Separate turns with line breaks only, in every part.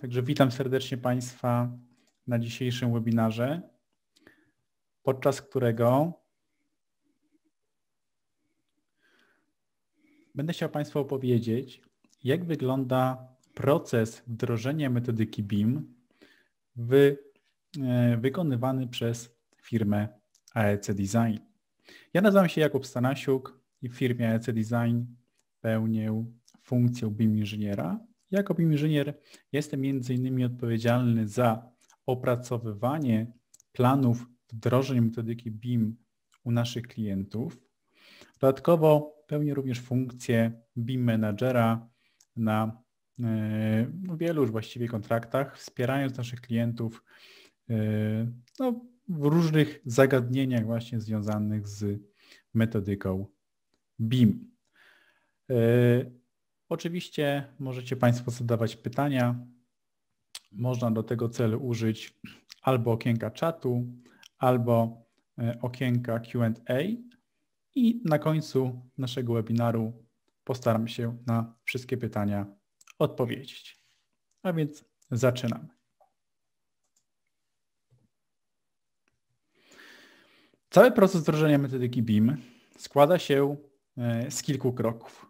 Także witam serdecznie Państwa na dzisiejszym webinarze, podczas którego będę chciał Państwu opowiedzieć, jak wygląda proces wdrożenia metodyki BIM e, wykonywany przez firmę AEC Design. Ja nazywam się Jakub Stanasiuk i w firmie AEC Design pełnię funkcję BIM inżyniera jako inżynier jestem między innymi odpowiedzialny za opracowywanie planów wdrożeń metodyki BIM u naszych klientów. Dodatkowo pełnię również funkcję BIM Managera na e, wielu już właściwie kontraktach, wspierając naszych klientów e, no, w różnych zagadnieniach właśnie związanych z metodyką BIM. E, Oczywiście możecie Państwo zadawać pytania. Można do tego celu użyć albo okienka czatu, albo e, okienka QA. I na końcu naszego webinaru postaram się na wszystkie pytania odpowiedzieć. A więc zaczynamy. Cały proces wdrożenia metodyki BIM składa się e, z kilku kroków.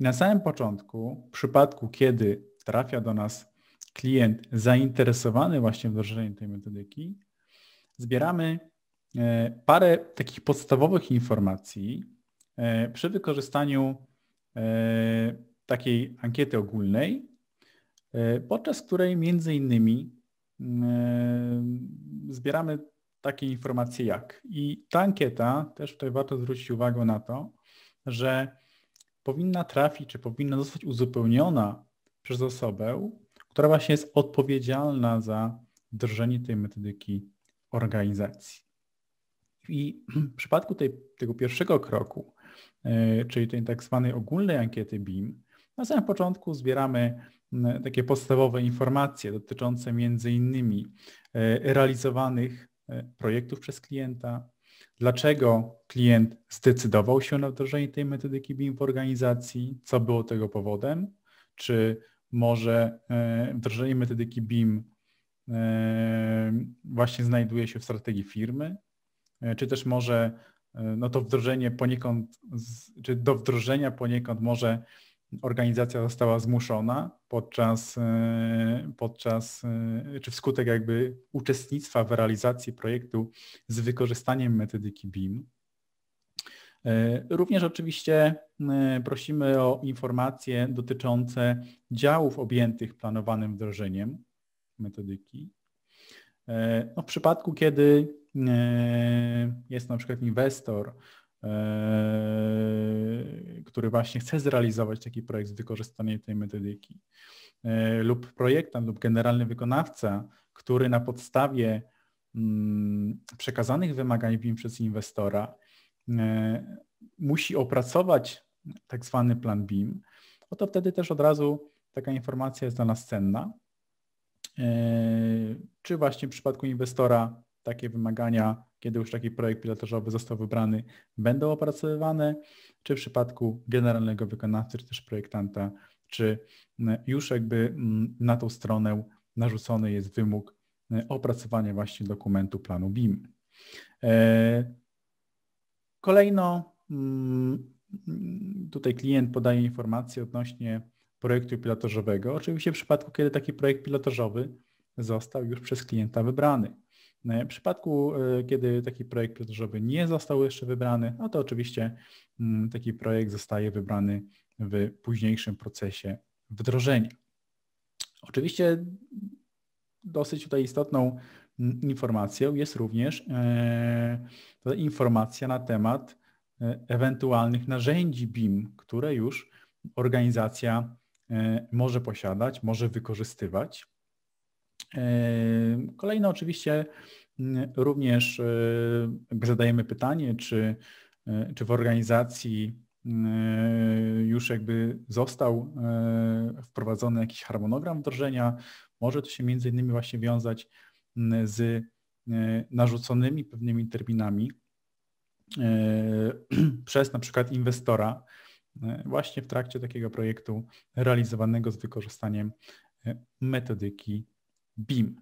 Na samym początku, w przypadku, kiedy trafia do nas klient zainteresowany właśnie wdrożeniem tej metodyki, zbieramy e, parę takich podstawowych informacji e, przy wykorzystaniu e, takiej ankiety ogólnej, podczas której między innymi zbieramy takie informacje jak. I ta ankieta, też tutaj warto zwrócić uwagę na to, że powinna trafić, czy powinna zostać uzupełniona przez osobę, która właśnie jest odpowiedzialna za drżenie tej metodyki organizacji. I w przypadku tej, tego pierwszego kroku, e, czyli tej tak zwanej ogólnej ankiety BIM, na samym początku zbieramy takie podstawowe informacje dotyczące między innymi e, realizowanych e, projektów przez klienta, dlaczego klient zdecydował się na wdrożenie tej metodyki BIM w organizacji, co było tego powodem, czy może e, wdrożenie metodyki BIM e, właśnie znajduje się w strategii firmy, e, czy też może no to wdrożenie poniekąd, czy do wdrożenia poniekąd może organizacja została zmuszona podczas, e, podczas e, czy wskutek jakby uczestnictwa w realizacji projektu z wykorzystaniem metodyki BIM. E, również oczywiście prosimy o informacje dotyczące działów objętych planowanym wdrożeniem metodyki. No, w przypadku, kiedy jest na przykład inwestor, E, który właśnie chce zrealizować taki projekt z wykorzystaniem tej metodyki, e, lub projektant, lub generalny wykonawca, który na podstawie mm, przekazanych wymagań w przez inwestora e, musi opracować tak zwany plan BIM, no to wtedy też od razu taka informacja jest dla nas cenna. Czy właśnie w przypadku inwestora takie wymagania kiedy już taki projekt pilotażowy został wybrany, będą opracowywane, czy w przypadku generalnego wykonawcy, czy też projektanta, czy mm, już jakby mm, na tą stronę narzucony jest wymóg mm, opracowania właśnie dokumentu planu BIM. E, kolejno tutaj klient podaje informacje odnośnie projektu pilotażowego. Oczywiście w przypadku, kiedy taki projekt pilotażowy został już przez klienta wybrany. E, w przypadku, e, kiedy taki projekt pilotażowy nie został jeszcze wybrany, no to oczywiście mm, taki projekt zostaje wybrany w późniejszym procesie wdrożenia. Oczywiście dosyć tutaj istotną mm, informacją jest również e, informacja na temat ewentualnych narzędzi BIM, które już organizacja może posiadać, może wykorzystywać. Ehm, Kolejno oczywiście mm, również e, zadajemy pytanie, czy, e, czy w organizacji mm, e, już jakby został wprowadzony jakiś harmonogram wdrożenia. Może to się między innymi właśnie wiązać mm, z narzuconymi pewnymi terminami przez na przykład inwestora właśnie w trakcie takiego projektu realizowanego z wykorzystaniem metodyki BIM.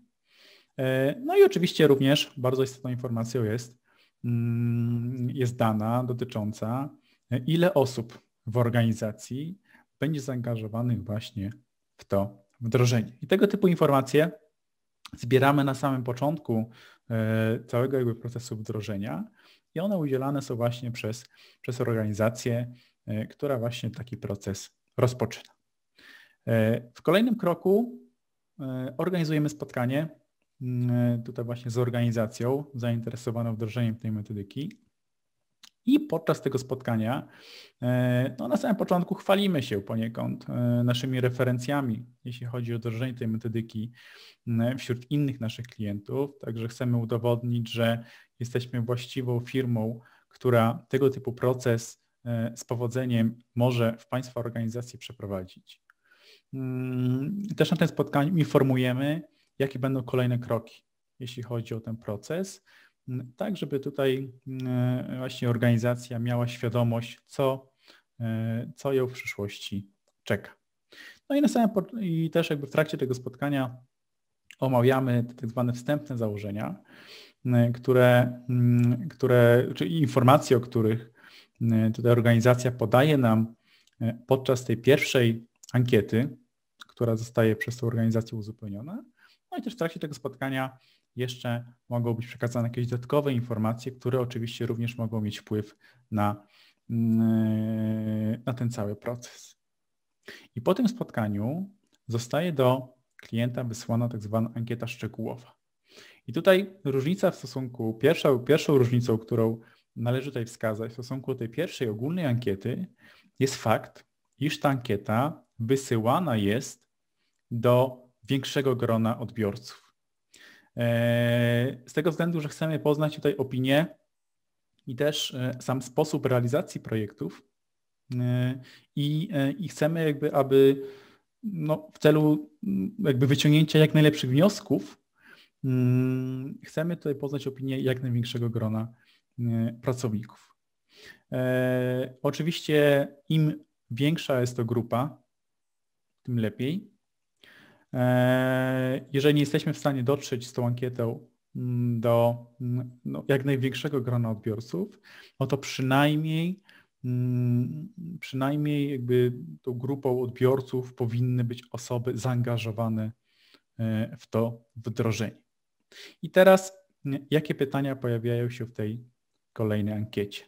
E, no i oczywiście również bardzo istotną informacją jest, mm, jest dana dotycząca, e, ile osób w organizacji będzie zaangażowanych właśnie w to wdrożenie. I tego typu informacje zbieramy na samym początku e, całego jakby procesu wdrożenia i one udzielane są właśnie przez, przez organizację, która właśnie taki proces rozpoczyna. W kolejnym kroku E, organizujemy spotkanie e, tutaj właśnie z organizacją zainteresowaną wdrożeniem tej metodyki. I podczas tego spotkania, e, no na samym początku chwalimy się poniekąd naszymi referencjami, jeśli chodzi o wdrożenie tej metodyki wśród innych naszych klientów. Także chcemy udowodnić, że jesteśmy właściwą firmą, która tego typu proces z powodzeniem może w Państwa organizacji przeprowadzić. Mm, też na tym spotkaniu informujemy, jakie będą kolejne kroki, jeśli chodzi o ten proces, mm, tak żeby tutaj mm, właśnie organizacja miała świadomość, co, e, co ją w przyszłości czeka. No i na samym i też jakby w trakcie tego spotkania omawiamy te tak zwane wstępne założenia, które, które czy informacje, o których tutaj organizacja podaje nam e, podczas tej pierwszej ankiety, która zostaje przez tę organizację uzupełniona. No i też w trakcie tego spotkania jeszcze mogą być przekazane jakieś dodatkowe informacje, które oczywiście również mogą mieć wpływ na, mm, na ten cały proces. I po tym spotkaniu zostaje do klienta wysłana tak zwana ankieta szczegółowa. I tutaj różnica w stosunku, pierwsza, pierwszą różnicą, którą należy tutaj wskazać w stosunku do tej pierwszej ogólnej ankiety jest fakt, iż ta ankieta wysyłana jest do większego grona odbiorców. E, z tego względu, że chcemy poznać tutaj opinię i też e, sam sposób realizacji projektów e, i, i chcemy jakby, aby no, w celu mm, jakby wyciągnięcia jak najlepszych wniosków mm, chcemy tutaj poznać opinię jak największego grona pracowników. Oczywiście im większa jest to grupa, tym lepiej, E, jeżeli nie jesteśmy w stanie dotrzeć z tą ankietą mm, do mm, no, jak największego grona odbiorców, no to przynajmniej mm, przynajmniej jakby tą grupą odbiorców powinny być osoby zaangażowane e, w to wdrożenie. I teraz jakie pytania pojawiają się w tej kolejnej ankiecie?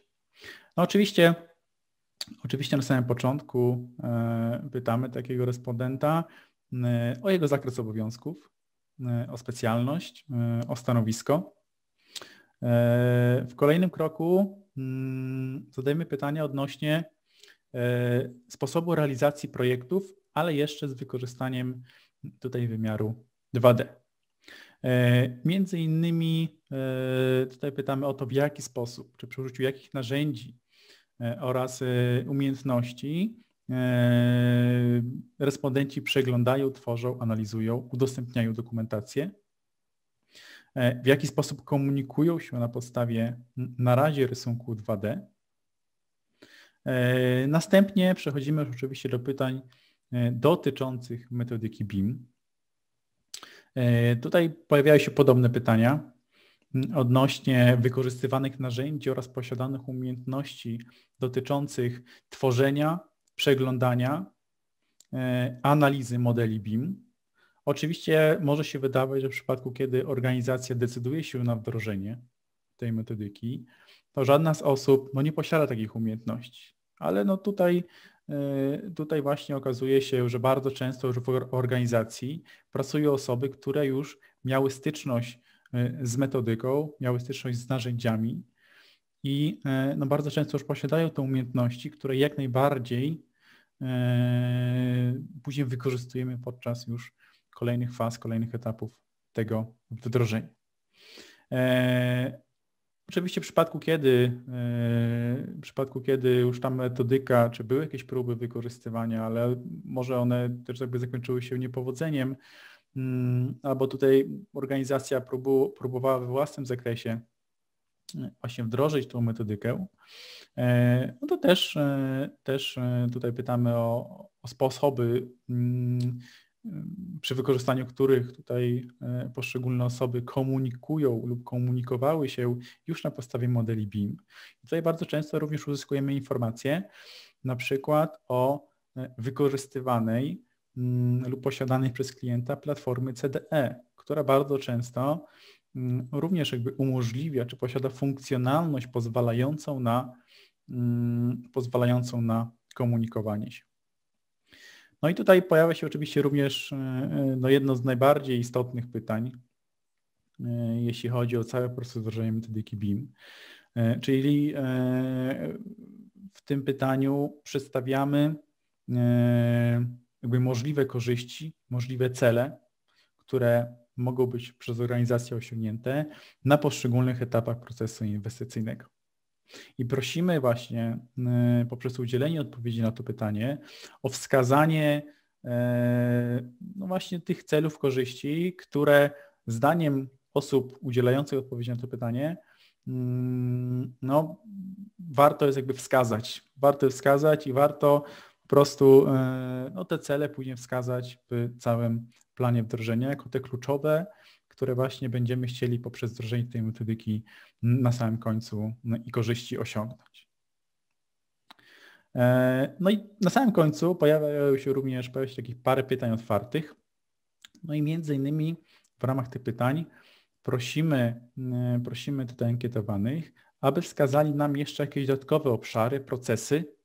No oczywiście, oczywiście na samym początku e, pytamy takiego respondenta, Y, o jego zakres obowiązków, y, o specjalność, y, o stanowisko. W kolejnym kroku mm, zadajmy pytania odnośnie sposobu realizacji projektów, ale jeszcze z wykorzystaniem tutaj wymiaru 2D. Między innymi tutaj pytamy o to, w jaki sposób, czy przy użyciu jakich narzędzi oraz umiejętności Eee, respondenci przeglądają, tworzą, analizują, udostępniają dokumentację. Eee, w jaki sposób komunikują się na podstawie na razie rysunku 2D. Eee, następnie przechodzimy już oczywiście do pytań e, dotyczących metodyki BIM. Tutaj pojawiają się podobne pytania odnośnie wykorzystywanych narzędzi oraz posiadanych umiejętności dotyczących tworzenia, przeglądania, e, analizy modeli BIM. Oczywiście może się wydawać, że w przypadku, kiedy organizacja decyduje się na wdrożenie tej metodyki, to żadna z osób no, nie posiada takich umiejętności. Ale no tutaj, e, tutaj właśnie okazuje się, że bardzo często już w organizacji pracują osoby, które już miały styczność e, z metodyką, miały styczność z narzędziami, i e, no, bardzo często już posiadają te umiejętności, które jak najbardziej e, później wykorzystujemy podczas już kolejnych faz, kolejnych etapów tego wdrożenia. E, oczywiście w przypadku, kiedy, w przypadku, kiedy już ta metodyka, czy były jakieś próby wykorzystywania, ale może one też jakby zakończyły się niepowodzeniem, mm, albo tutaj organizacja próbu, próbowała we własnym zakresie właśnie wdrożyć tą metodykę, e, no to też, e, też e, tutaj pytamy o, o sposoby, mm, przy wykorzystaniu których tutaj poszczególne osoby komunikują lub komunikowały się już na podstawie modeli BIM. tutaj bardzo często również uzyskujemy informacje na przykład o wykorzystywanej mm, lub posiadanej przez klienta platformy CDE, która bardzo często również jakby umożliwia, czy posiada funkcjonalność pozwalającą na, pozwalającą na komunikowanie się. No i tutaj pojawia się oczywiście również e, e, no, jedno z najbardziej istotnych pytań, e, jeśli chodzi o cały proces wdrożenia metodyki BIM. Czyli w tym pytaniu przedstawiamy jakby możliwe korzyści, możliwe cele, które mogą być przez organizację osiągnięte na poszczególnych etapach procesu inwestycyjnego. I prosimy właśnie y, poprzez udzielenie odpowiedzi na to pytanie o wskazanie y, no właśnie tych celów korzyści, które zdaniem osób udzielających odpowiedzi na to pytanie, y, no warto jest jakby wskazać. Warto wskazać i warto po prostu e, no, te cele później wskazać w całym planie wdrożenia jako te kluczowe, które właśnie będziemy chcieli poprzez wdrożenie tej metodyki na samym końcu no, i korzyści osiągnąć. E, no i na samym końcu pojawiają się również pojawia się takich parę pytań otwartych. No i między innymi w ramach tych pytań prosimy, e, prosimy tutaj ankietowanych, aby wskazali nam jeszcze jakieś dodatkowe obszary, procesy,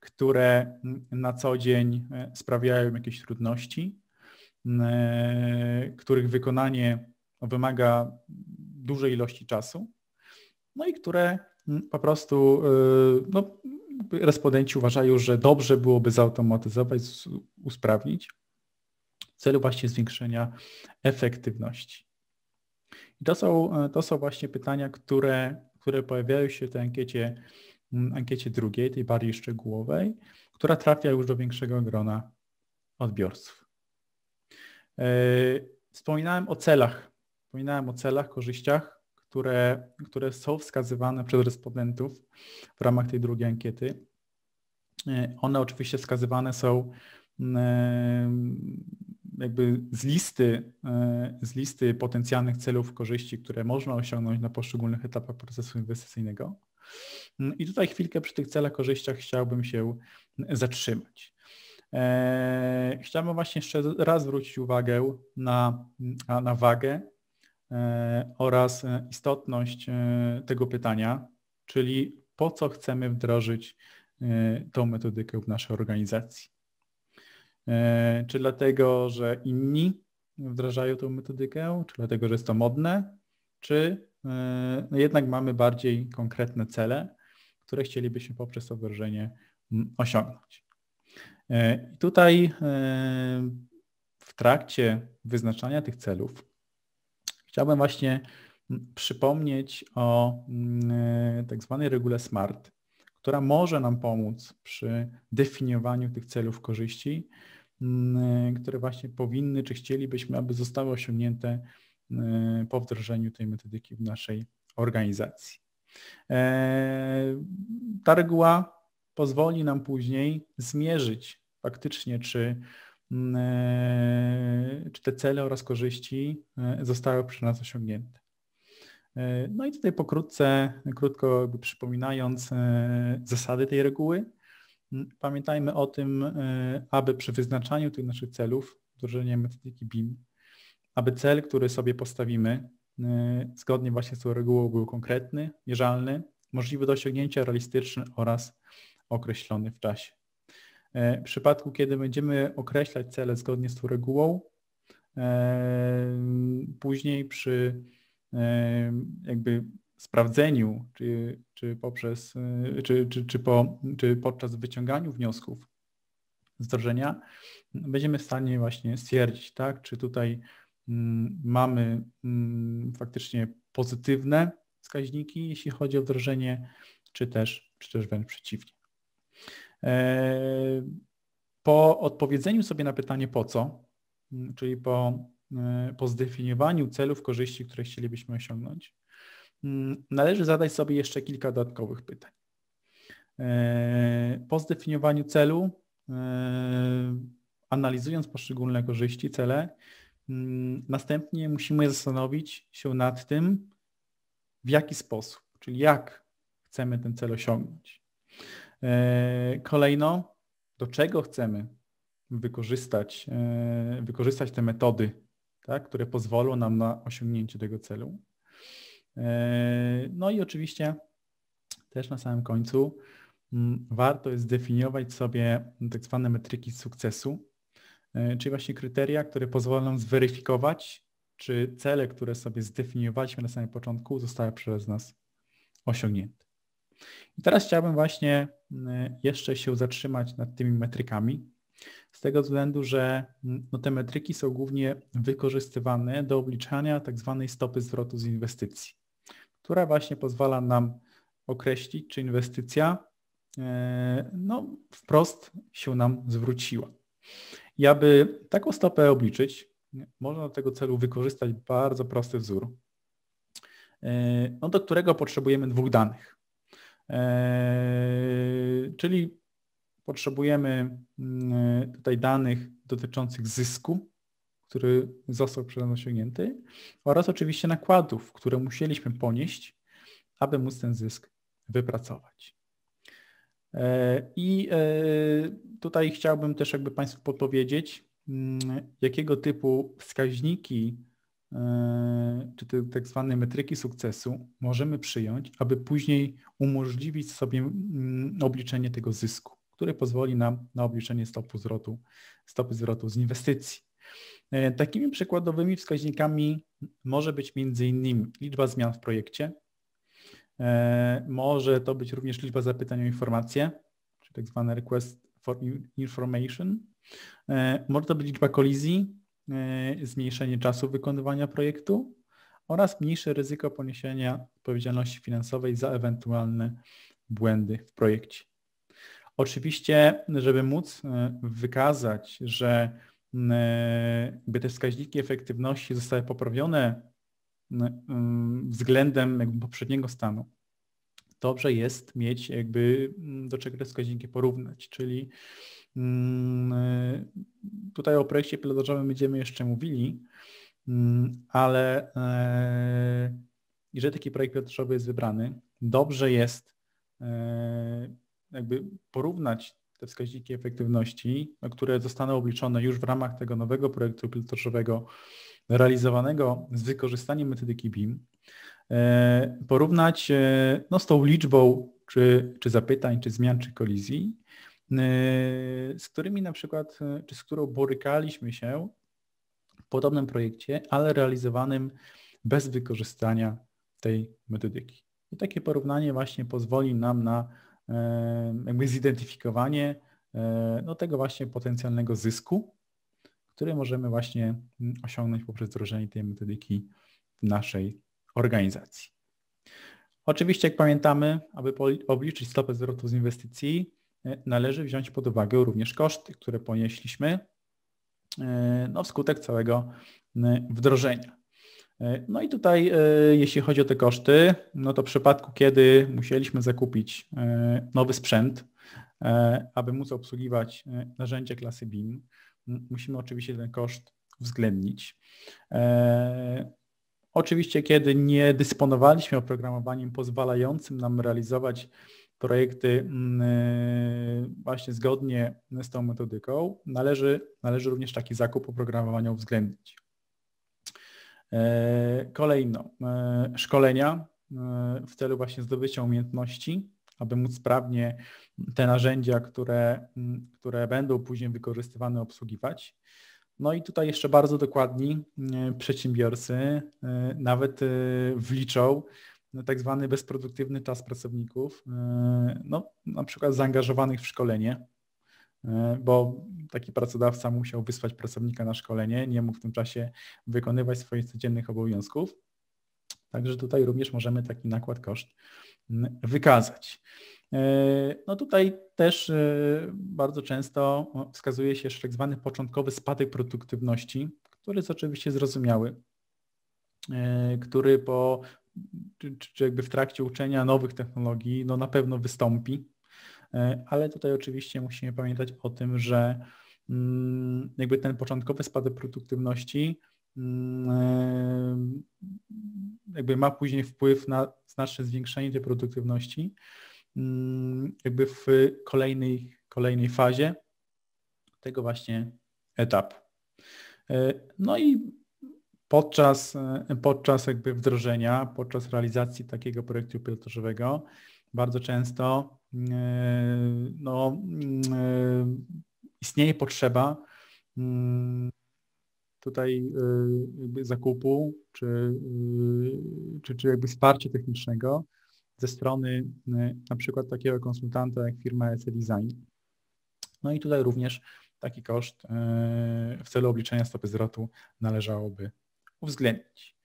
które na co dzień e, sprawiają jakieś trudności, e, których wykonanie wymaga dużej ilości czasu, no i które po prostu e, no, respondenci uważają, że dobrze byłoby zautomatyzować, usprawnić w celu właśnie zwiększenia efektywności. I to są, to są właśnie pytania, które, które pojawiają się w tej ankiecie ankiecie drugiej, tej bardziej szczegółowej, która trafia już do większego grona odbiorców. E, wspominałem o celach. Wspominałem o celach, korzyściach, które, które są wskazywane przez respondentów w ramach tej drugiej ankiety. E, one oczywiście wskazywane są mm, e, jakby z listy, z listy potencjalnych celów korzyści, które można osiągnąć na poszczególnych etapach procesu inwestycyjnego. Mm, I tutaj chwilkę przy tych celach, korzyściach chciałbym się mm, zatrzymać. E, chciałbym właśnie jeszcze raz zwrócić uwagę na, na wagę e, oraz e, istotność tego pytania, czyli po co chcemy wdrożyć tą metodykę w naszej organizacji. Czy dlatego, że inni wdrażają tą metodykę, czy dlatego, że jest to modne, czy E, no jednak mamy bardziej konkretne cele, które chcielibyśmy poprzez to wdrożenie osiągnąć. E, I tutaj e, w trakcie wyznaczania tych celów chciałbym właśnie przypomnieć o tak zwanej regule SMART, która może nam pomóc przy definiowaniu tych celów korzyści, które właśnie powinny, czy chcielibyśmy, aby zostały osiągnięte Y, po wdrożeniu tej metodyki w naszej organizacji. E, ta reguła pozwoli nam później zmierzyć faktycznie, czy, y, czy te cele oraz korzyści y, zostały przez nas osiągnięte. E, no i tutaj pokrótce, krótko przypominając e, zasady tej reguły, mm, pamiętajmy o tym, aby przy wyznaczaniu tych naszych celów, wdrożenie metodyki BIM, aby cel, który sobie postawimy, y, zgodnie właśnie z tą regułą był konkretny, mierzalny, możliwy do osiągnięcia, realistyczny oraz określony w czasie. E, w przypadku, kiedy będziemy określać cele zgodnie z tą regułą, e, później przy e, jakby sprawdzeniu, czy, czy poprzez, czy, czy, czy, po, czy podczas wyciąganiu wniosków z wdrożenia, będziemy w stanie właśnie stwierdzić, tak, czy tutaj Mm, mamy mm, faktycznie pozytywne wskaźniki, jeśli chodzi o wdrożenie, czy też, czy też wręcz przeciwnie. E, po odpowiedzeniu sobie na pytanie po co, mm, czyli po, e, po zdefiniowaniu celów korzyści, które chcielibyśmy osiągnąć, należy zadać sobie jeszcze kilka dodatkowych pytań. E, po zdefiniowaniu celu, analizując poszczególne korzyści, cele, Mm, następnie musimy zastanowić się nad tym, w jaki sposób, czyli jak chcemy ten cel osiągnąć. E, kolejno, do czego chcemy wykorzystać, e, wykorzystać te metody, tak, które pozwolą nam na osiągnięcie tego celu. E, no i oczywiście też na samym końcu mm, warto jest zdefiniować sobie tak zwane metryki sukcesu, E, czyli właśnie kryteria, które pozwolą zweryfikować, czy cele, które sobie zdefiniowaliśmy na samym początku, zostały przez nas osiągnięte. I teraz chciałbym właśnie e, jeszcze się zatrzymać nad tymi metrykami, z tego względu, że no, te metryki są głównie wykorzystywane do obliczania tak zwanej stopy zwrotu z inwestycji, która właśnie pozwala nam określić, czy inwestycja e, no, wprost się nam zwróciła. I aby taką stopę obliczyć, można do tego celu wykorzystać bardzo prosty wzór, e, no do którego potrzebujemy dwóch danych. E, czyli potrzebujemy mm, e, tutaj danych dotyczących zysku, który został przez nas osiągnięty oraz oczywiście nakładów, które musieliśmy ponieść, aby móc ten zysk wypracować. E, I e, tutaj chciałbym też jakby Państwu podpowiedzieć, mm, jakiego typu wskaźniki e, czy te tak zwane metryki sukcesu możemy przyjąć, aby później umożliwić sobie mm, obliczenie tego zysku, które pozwoli nam na obliczenie stopy zwrotu, stopy zwrotu z inwestycji. Takimi przykładowymi wskaźnikami może być między innymi liczba zmian w projekcie, E, może to być również liczba zapytań o informacje, czy tak zwane request for information. E, może to być liczba kolizji, e, zmniejszenie czasu wykonywania projektu oraz mniejsze ryzyko poniesienia odpowiedzialności finansowej za ewentualne błędy w projekcie. Oczywiście, żeby móc wykazać, że by te wskaźniki efektywności zostały poprawione no, mm, względem jakby poprzedniego stanu. Dobrze jest mieć jakby mm, do czego te wskaźniki porównać, czyli mm, y, tutaj o projekcie pilotażowym będziemy jeszcze mówili, ale e, jeżeli taki projekt pilotażowy jest wybrany, dobrze jest e, jakby porównać te wskaźniki efektywności, no, które zostaną obliczone już w ramach tego nowego projektu pilotażowego realizowanego z wykorzystaniem metodyki BIM, e, porównać e, no, z tą liczbą czy, czy zapytań, czy zmian, czy kolizji, e, z którymi na przykład, czy z którą borykaliśmy się w podobnym projekcie, ale realizowanym bez wykorzystania tej metodyki. I takie porównanie właśnie pozwoli nam na jakby zidentyfikowanie e, no, tego właśnie potencjalnego zysku, który możemy właśnie osiągnąć poprzez wdrożenie tej metodyki w naszej organizacji. Oczywiście, jak pamiętamy, aby obliczyć stopę zwrotu z inwestycji, e, należy wziąć pod uwagę również koszty, które ponieśliśmy e, no, wskutek całego wdrożenia. E, no i tutaj e, jeśli chodzi o te koszty, no to w przypadku, kiedy musieliśmy zakupić e, nowy sprzęt, aby móc obsługiwać narzędzie klasy BIM, musimy oczywiście ten koszt uwzględnić. Oczywiście, kiedy nie dysponowaliśmy oprogramowaniem pozwalającym nam realizować projekty właśnie zgodnie z tą metodyką, należy, należy również taki zakup oprogramowania uwzględnić. E, kolejno, e, szkolenia e, w celu właśnie zdobycia umiejętności, aby móc sprawnie te narzędzia, które, które będą później wykorzystywane, obsługiwać. No i tutaj jeszcze bardzo dokładni przedsiębiorcy nawet wliczą no, tak zwany bezproduktywny czas pracowników, no, na przykład zaangażowanych w szkolenie, E, bo taki pracodawca musiał wysłać pracownika na szkolenie, nie mógł w tym czasie wykonywać swoich codziennych obowiązków. Także tutaj również możemy taki nakład koszt mm, wykazać. E, no tutaj też e, bardzo często no, wskazuje się tak zwany początkowy spadek produktywności, który jest oczywiście zrozumiały, który po, czy, czy jakby w trakcie uczenia nowych technologii no na pewno wystąpi, E, ale tutaj oczywiście musimy pamiętać o tym, że mm, jakby ten początkowy spadek produktywności mm, e, jakby ma później wpływ na znaczne zwiększenie tej produktywności mm, jakby w kolejnej, kolejnej fazie tego właśnie etapu. E, no i podczas, podczas jakby wdrożenia, podczas realizacji takiego projektu pilotażowego bardzo często e, no, e, istnieje potrzeba mm, tutaj e, zakupu czy, czy, czy jakby wsparcia technicznego ze strony na przykład takiego konsultanta jak firma EC Design. No i tutaj również taki koszt w celu obliczenia stopy zwrotu należałoby uwzględnić.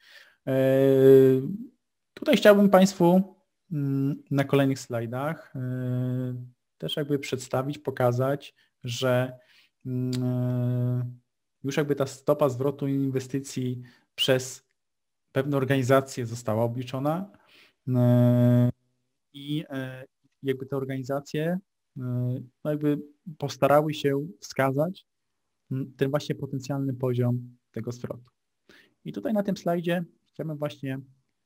Tutaj chciałbym Państwu Mm, na kolejnych slajdach y, też jakby przedstawić, pokazać, że mm, już jakby ta stopa zwrotu inwestycji przez pewne organizacje została obliczona y, i e, jakby te organizacje y, no jakby postarały się wskazać mm, ten właśnie potencjalny poziom tego zwrotu. I tutaj na tym slajdzie chciałbym właśnie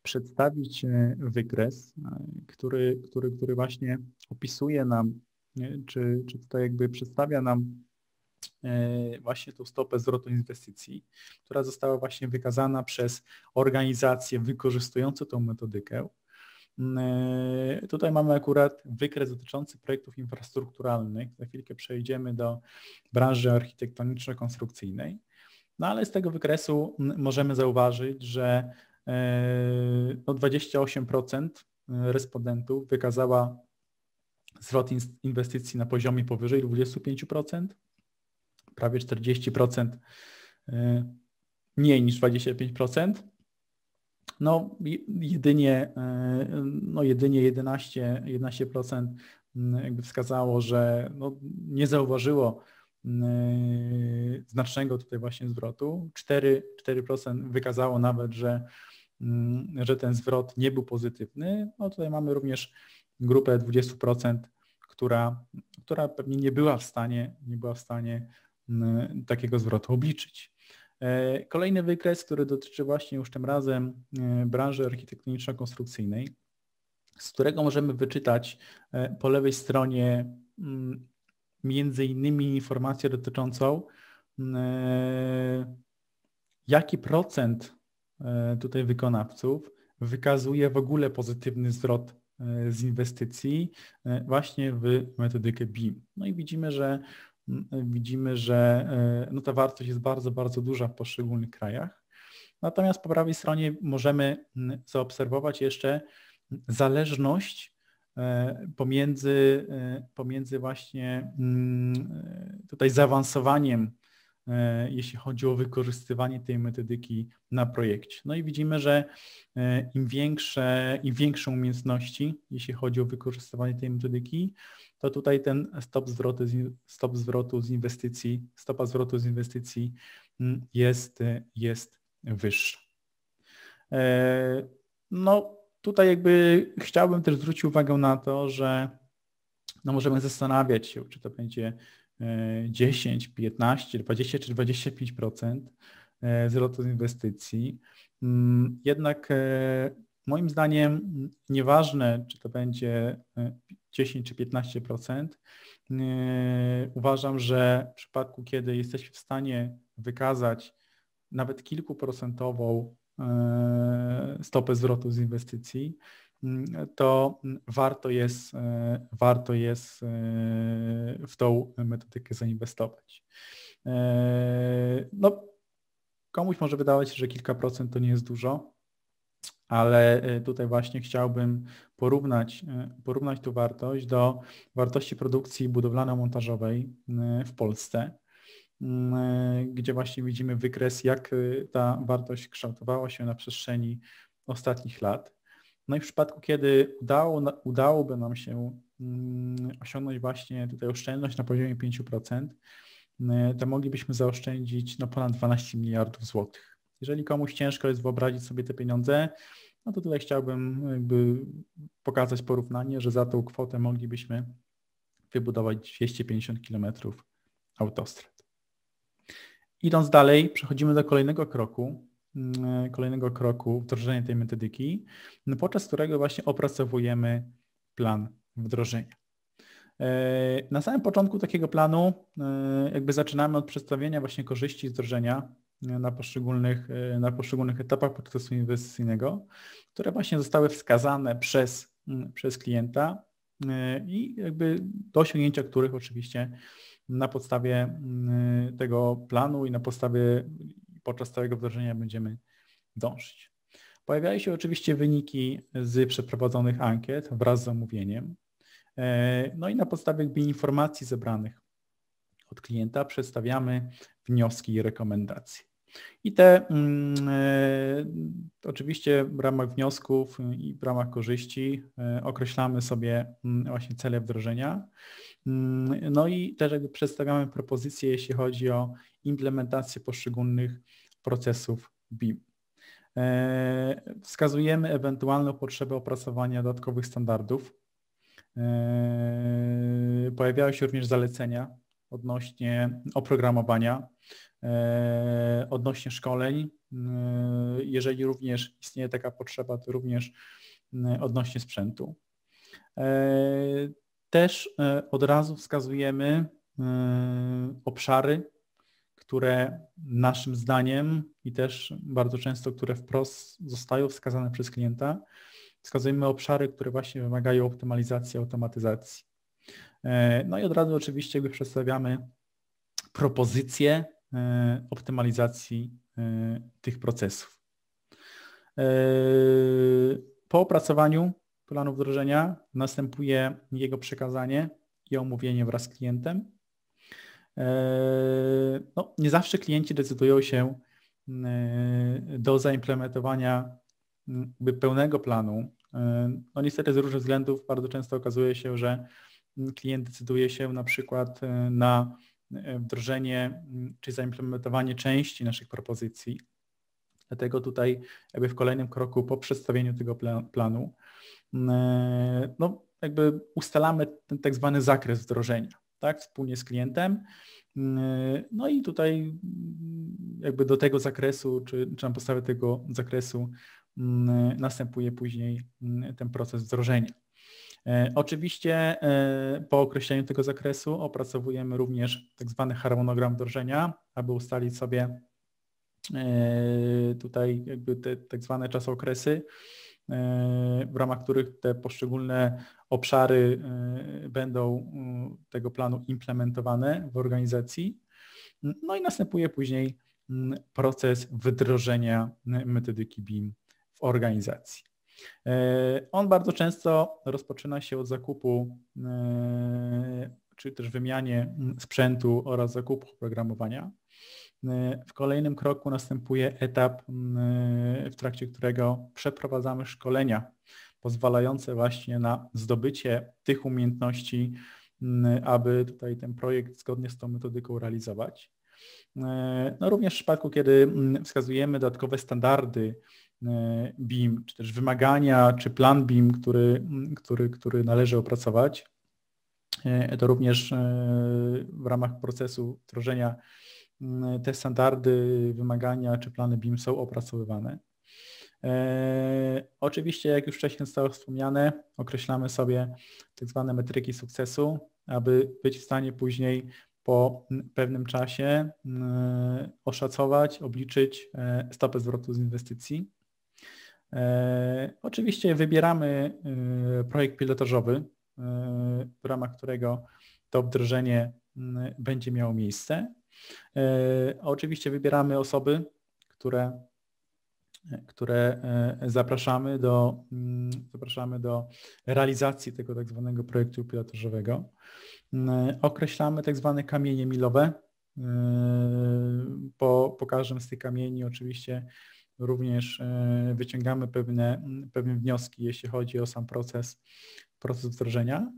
przedstawić e, wykres, e, który, który, który właśnie opisuje nam, e, czy, czy to jakby przedstawia nam właśnie tą stopę zwrotu inwestycji, która została właśnie wykazana przez organizacje wykorzystujące tą metodykę. Mm, tutaj mamy akurat wykres dotyczący projektów infrastrukturalnych. Za chwilkę przejdziemy do branży architektoniczno-konstrukcyjnej. No ale z tego wykresu mm, możemy zauważyć, że E, no 28% e, respondentów wykazała zwrot inwestycji na poziomie powyżej 25%, prawie 40% e, mniej niż 25%. No, no jedynie, no jedynie 11, 11% jakby wskazało, że no nie zauważyło znacznego tutaj właśnie zwrotu. 4%, 4 wykazało nawet, że Mm, że ten zwrot nie był pozytywny. No tutaj mamy również grupę 20%, która, która pewnie nie była w stanie, nie była w stanie mm, takiego zwrotu obliczyć. E, kolejny wykres, który dotyczy właśnie już tym razem e, branży architektoniczno-konstrukcyjnej, z którego możemy wyczytać e, po lewej stronie mm, między innymi informację dotyczącą, jaki procent E, tutaj wykonawców, wykazuje w ogóle pozytywny zwrot e, z inwestycji e, właśnie w metodykę BIM. No i widzimy, że widzimy, że no ta wartość jest bardzo, bardzo duża w poszczególnych krajach. Natomiast po prawej stronie możemy zaobserwować jeszcze zależność pomiędzy, pomiędzy właśnie tutaj zaawansowaniem E, jeśli chodzi o wykorzystywanie tej metodyki na projekcie. No i widzimy, że e, im większe, im większe umiejętności, jeśli chodzi o wykorzystywanie tej metodyki, to tutaj ten stop zwrotu, stop zwrotu z inwestycji, stopa zwrotu z inwestycji mm, jest, jest wyższa. E, no tutaj jakby chciałbym też zwrócić uwagę na to, że no możemy zastanawiać się, czy to będzie 10, 15, 20 czy 25% e, zwrotu z inwestycji. Mm, jednak e, moim zdaniem nieważne, czy to będzie 10 e, czy 15%, uważam, że w przypadku, kiedy jesteśmy w stanie wykazać nawet kilkuprocentową stopę zwrotu z inwestycji, to warto jest, e, warto jest e, w tą metodykę zainwestować. E, no, komuś może wydawać się, że kilka procent to nie jest dużo, ale tutaj właśnie chciałbym porównać, porównać tą wartość do wartości produkcji budowlano-montażowej w Polsce, mm, gdzie właśnie widzimy wykres, jak ta wartość kształtowała się na przestrzeni ostatnich lat. No i w przypadku, kiedy udało, udałoby nam się mm, osiągnąć właśnie tutaj oszczędność na poziomie 5%, y, to moglibyśmy zaoszczędzić no, ponad 12 miliardów złotych. Jeżeli komuś ciężko jest wyobrazić sobie te pieniądze, no to tutaj chciałbym pokazać porównanie, że za tą kwotę moglibyśmy wybudować 250 km autostrad. Idąc dalej, przechodzimy do kolejnego kroku, E, kolejnego kroku wdrożenia tej metodyki, no podczas którego właśnie opracowujemy plan wdrożenia. E, na samym początku takiego planu e, jakby zaczynamy od przedstawienia właśnie korzyści wdrożenia na poszczególnych, na poszczególnych etapach procesu inwestycyjnego, które właśnie zostały wskazane przez, mm, przez klienta i jakby do osiągnięcia których oczywiście na podstawie mm, tego planu i na podstawie podczas całego wdrożenia będziemy dążyć. Pojawiają się oczywiście wyniki z przeprowadzonych ankiet wraz z zamówieniem. E, no i na podstawie informacji zebranych od klienta przedstawiamy wnioski i rekomendacje. I te mm, e, oczywiście w ramach wniosków i w ramach korzyści e, określamy sobie mm, właśnie cele wdrożenia. Mm, no i też jakby przedstawiamy propozycje, jeśli chodzi o implementację poszczególnych procesów BIM. E, wskazujemy ewentualną potrzebę opracowania dodatkowych standardów. Pojawiały się również zalecenia odnośnie oprogramowania, E, odnośnie szkoleń. E, jeżeli również istnieje taka potrzeba, to również odnośnie sprzętu. E, też od razu wskazujemy obszary, które naszym zdaniem i też bardzo często, które wprost zostają wskazane przez klienta, wskazujemy obszary, które właśnie wymagają optymalizacji, automatyzacji. No i od razu oczywiście przedstawiamy propozycje E, optymalizacji e, tych procesów. E, po opracowaniu planu wdrożenia następuje jego przekazanie i omówienie wraz z klientem. No, nie zawsze klienci decydują się do zaimplementowania pełnego planu. No niestety z różnych względów bardzo często okazuje się, że klient decyduje się na przykład na E, wdrożenie mm, czy zaimplementowanie części naszych propozycji. Dlatego tutaj jakby w kolejnym kroku po przedstawieniu tego planu mm, e, no, jakby ustalamy ten tak zwany zakres wdrożenia tak, wspólnie z klientem. Mm, e, no i tutaj jakby do tego zakresu, czy, czy na podstawie tego zakresu następuje później ten proces wdrożenia. E, oczywiście e, po określeniu tego zakresu opracowujemy również tak zwany harmonogram wdrożenia, aby ustalić sobie e, tutaj jakby te tak zwane czasokresy, w ramach których te poszczególne obszary będą tego planu implementowane w organizacji. No i następuje później proces wdrożenia metodyki BIM w organizacji. On bardzo często rozpoczyna się od zakupu e, czy też wymianie sprzętu oraz zakupu programowania. E, w kolejnym kroku następuje etap, e, w trakcie którego przeprowadzamy szkolenia pozwalające właśnie na zdobycie tych umiejętności, aby tutaj ten projekt zgodnie z tą metodyką realizować. No również w przypadku, kiedy wskazujemy dodatkowe standardy E, BIM, czy też wymagania, czy plan BIM, który, który, który należy opracować. E, to również e, w ramach procesu wdrożenia te standardy, wymagania czy plany BIM są opracowywane. Oczywiście, jak już wcześniej zostało wspomniane, określamy sobie tak zwane metryki sukcesu, aby być w stanie później po pewnym czasie oszacować, obliczyć stopę zwrotu z inwestycji. E, oczywiście wybieramy e, projekt pilotażowy, e, w ramach którego to wdrożenie będzie miało miejsce. Oczywiście wybieramy osoby, które, które zapraszamy do, zapraszamy do realizacji tego tak zwanego projektu pilotażowego. Określamy tak zwane kamienie milowe. Po, po każdym z tych kamieni oczywiście również e, wyciągamy pewne, pewne wnioski, jeśli chodzi o sam proces, proces wdrożenia.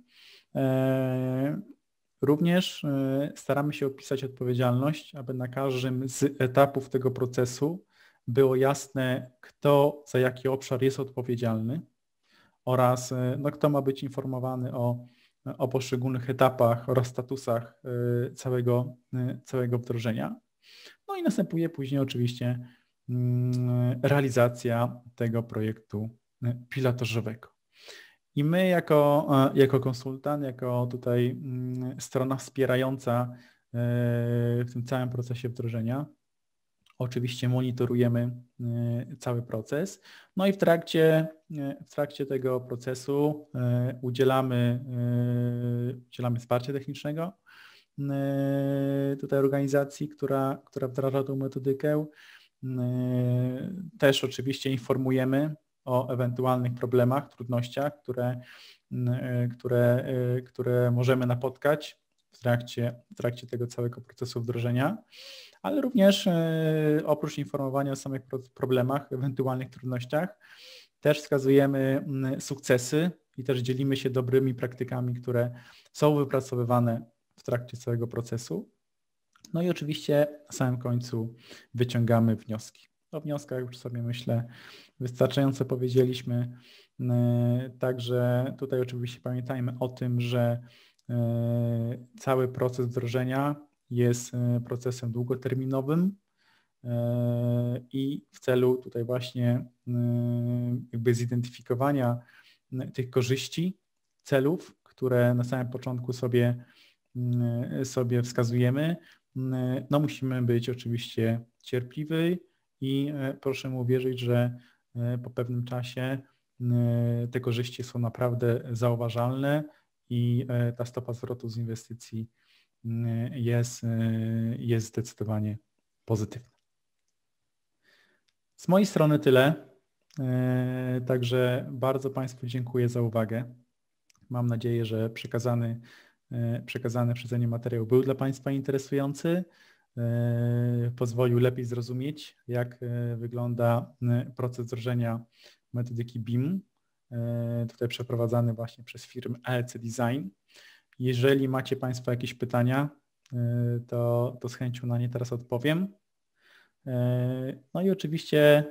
E, również e, staramy się opisać odpowiedzialność, aby na każdym z etapów tego procesu było jasne, kto za jaki obszar jest odpowiedzialny oraz no, kto ma być informowany o, o poszczególnych etapach oraz statusach całego, całego wdrożenia. No i następuje później oczywiście Mm, realizacja tego projektu y, pilotażowego. I my jako, e, jako konsultant, jako tutaj mm, strona wspierająca e, w tym całym procesie wdrożenia, oczywiście monitorujemy e, cały proces. No i w trakcie, w trakcie tego procesu udzielamy, udzielamy wsparcia technicznego tutaj organizacji, która, która wdraża tą metodykę. Yy, też oczywiście informujemy o ewentualnych problemach, trudnościach, które, yy, które, yy, które możemy napotkać w trakcie, w trakcie tego całego procesu wdrożenia, ale również oprócz informowania o samych problemach, ewentualnych trudnościach, też wskazujemy sukcesy i też dzielimy się dobrymi praktykami, które są wypracowywane w trakcie całego procesu. No i oczywiście na samym końcu wyciągamy wnioski. O wnioskach już sobie myślę wystarczająco powiedzieliśmy. E, także tutaj oczywiście pamiętajmy o tym, że e, cały proces wdrożenia jest e, procesem długoterminowym i w celu tutaj właśnie jakby zidentyfikowania tych korzyści, celów, które na samym początku sobie, sobie wskazujemy, Mm, no musimy być oczywiście cierpliwi i e, proszę mu wierzyć, że e, po pewnym czasie e, te korzyści są naprawdę zauważalne i ta stopa zwrotu z inwestycji mm, jest, jest zdecydowanie pozytywna. Z mojej strony tyle. Także bardzo Państwu dziękuję za uwagę. Mam nadzieję, że przekazany E, przekazany przeze mnie materiał był dla Państwa interesujący, e, pozwolił lepiej zrozumieć, jak e, wygląda proces wdrożenia metodyki BIM, tutaj przeprowadzany właśnie przez firmę EC Design. Jeżeli macie Państwo jakieś pytania, to, to z chęcią na nie teraz odpowiem. No i oczywiście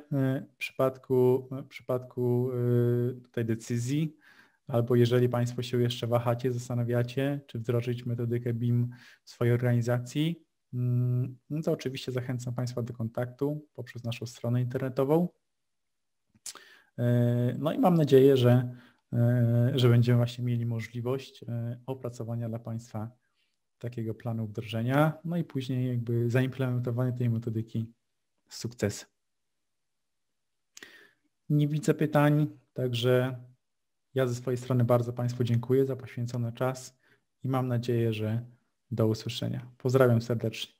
w przypadku, w przypadku tutaj decyzji Albo jeżeli Państwo się jeszcze wahacie, zastanawiacie, czy wdrożyć metodykę BIM w swojej organizacji, mm, no to oczywiście zachęcam Państwa do kontaktu poprzez naszą stronę internetową. E, no i mam nadzieję, że, e, że będziemy właśnie mieli możliwość e, opracowania dla Państwa takiego planu wdrożenia, no i później jakby zaimplementowanie tej metodyki z sukcesem. Nie widzę pytań, także ja ze swojej strony bardzo Państwu dziękuję za poświęcony czas i mam nadzieję, że do usłyszenia. Pozdrawiam serdecznie.